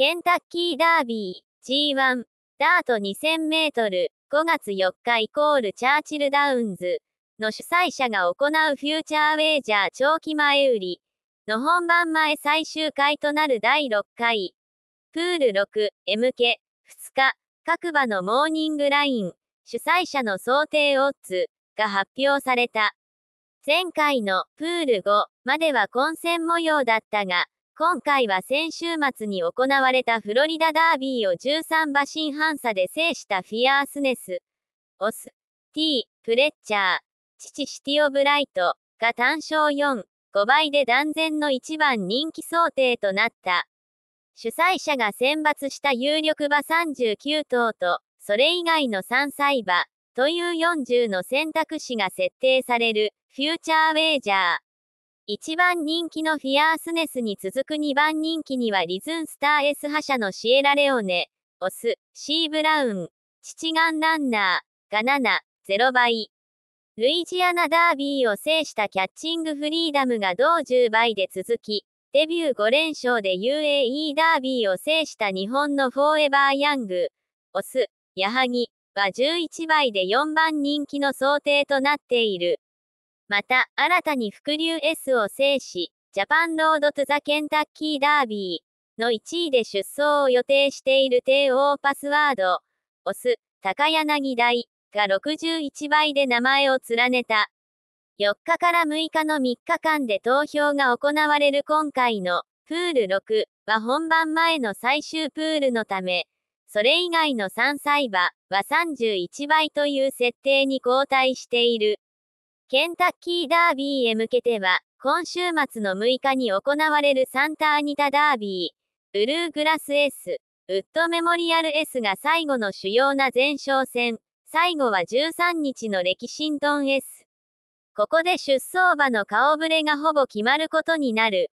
ケンタッキーダービー G1 ダート 2000m5 月4日イコールチャーチルダウンズの主催者が行うフューチャーウェイジャー長期前売りの本番前最終回となる第6回プール 6M k 2日各馬のモーニングライン主催者の想定オッズが発表された前回のプール5までは混戦模様だったが今回は先週末に行われたフロリダダービーを13馬身半差で制したフィアースネス、オス、T、フレッチャー、父シティオブライトが単勝4、5倍で断然の1番人気想定となった。主催者が選抜した有力馬39頭と、それ以外の3歳馬、という40の選択肢が設定される、フューチャーウェイジャー。1番人気のフィアースネスに続く2番人気にはリズンスター S 覇者のシエラレオネ、オス、シーブラウン、チチガンランナーがゼ0倍。ルイジアナダービーを制したキャッチングフリーダムが同10倍で続き、デビュー5連勝で UAE ダービーを制した日本のフォーエバーヤング、オス、ヤハギは11倍で4番人気の想定となっている。また、新たに伏流 S を制し、ジャパンロード・トゥ・ザ・ケンタッキー・ダービーの1位で出走を予定している帝王パスワード、オス、高柳大が61倍で名前を連ねた。4日から6日の3日間で投票が行われる今回のプール6は本番前の最終プールのため、それ以外の3歳馬は31倍という設定に交代している。ケンタッキーダービーへ向けては、今週末の6日に行われるサンタアニタダービー、ブルーグラス S、ウッドメモリアル S が最後の主要な前哨戦、最後は13日の歴ントン S。ここで出走馬の顔ぶれがほぼ決まることになる。